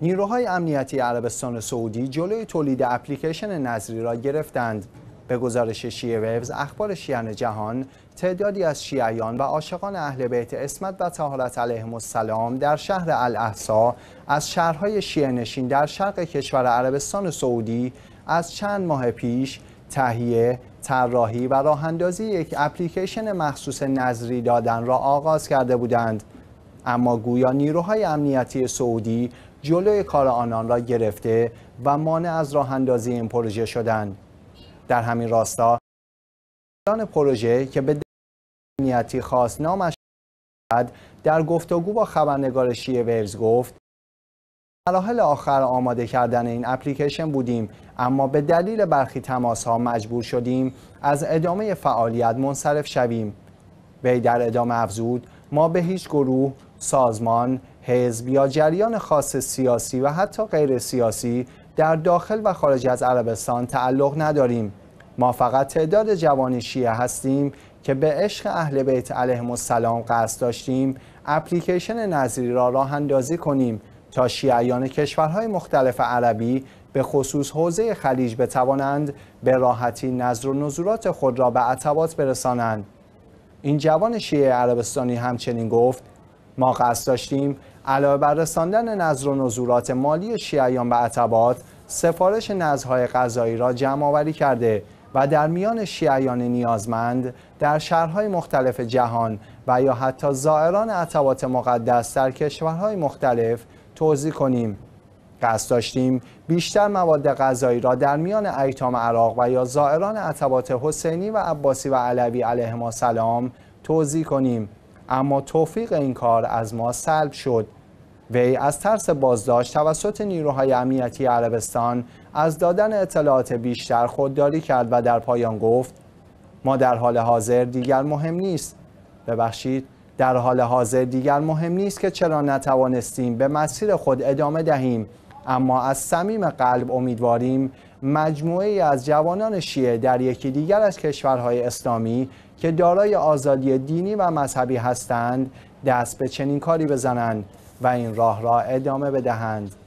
نیروهای امنیتی عربستان سعودی جلوی تولید اپلیکیشن نظری را گرفتند. به گزارش شیعه ویوز اخبار شیعن جهان تعدادی از شیعیان و عاشقان اهل بیت اسمت و تهارت علیه السلام در شهر الاحسا از شهرهای شیعه نشین در شرق کشور عربستان سعودی از چند ماه پیش تهیه، طراحی و راه یک اپلیکیشن مخصوص نظری دادن را آغاز کرده بودند. اما گویا نیروهای امنیتی سعودی جلوی کار آنان را گرفته و مانع از راه اندازی این پروژه شدند در همین راستا پروژه که به امنیتی خاص نامش در گفتگو با خبرنگار شی ویلز گفت مراحل آخر آماده کردن این اپلیکیشن بودیم اما به دلیل برخی تماس ها مجبور شدیم از ادامه فعالیت منصرف شویم وی در ادامه افزود ما به هیچ گروه سازمان، حزب یا جریان خاص سیاسی و حتی غیر سیاسی در داخل و خارج از عربستان تعلق نداریم ما فقط تعداد جوانی شیعه هستیم که به عشق اهل بیت علیه السلام قصد داشتیم اپلیکیشن نظری را راه اندازی کنیم تا شیعیان کشورهای مختلف عربی به خصوص حوزه خلیج بتوانند به راحتی نظر و نظورات خود را به عطبات برسانند این جوان شیعه عربستانی همچنین گفت ما قصد داشتیم علاوه بر رساندن نظر و نزورات مالی شیعیان به عتبات سفارش نظرهای غذایی را جمع آوری کرده و در میان شیعیان نیازمند در شهرهای مختلف جهان و یا حتی زائران عتبات مقدس در کشورهای مختلف توضیح کنیم قصد داشتیم بیشتر مواد غذایی را در میان ایتام عراق و یا زائران عتبات حسینی و عباسی و علوی ما سلام توضیح کنیم اما توفیق این کار از ما سلب شد وی از ترس بازداشت توسط نیروهای امنیتی عربستان از دادن اطلاعات بیشتر خودداری کرد و در پایان گفت ما در حال حاضر دیگر مهم نیست ببخشید در حال حاضر دیگر مهم نیست که چرا نتوانستیم به مسیر خود ادامه دهیم اما از صمیم قلب امیدواریم مجموعه از جوانان شیعه در یکی دیگر از کشورهای اسلامی که دارای آزادی دینی و مذهبی هستند دست به چنین کاری بزنند و این راه را ادامه بدهند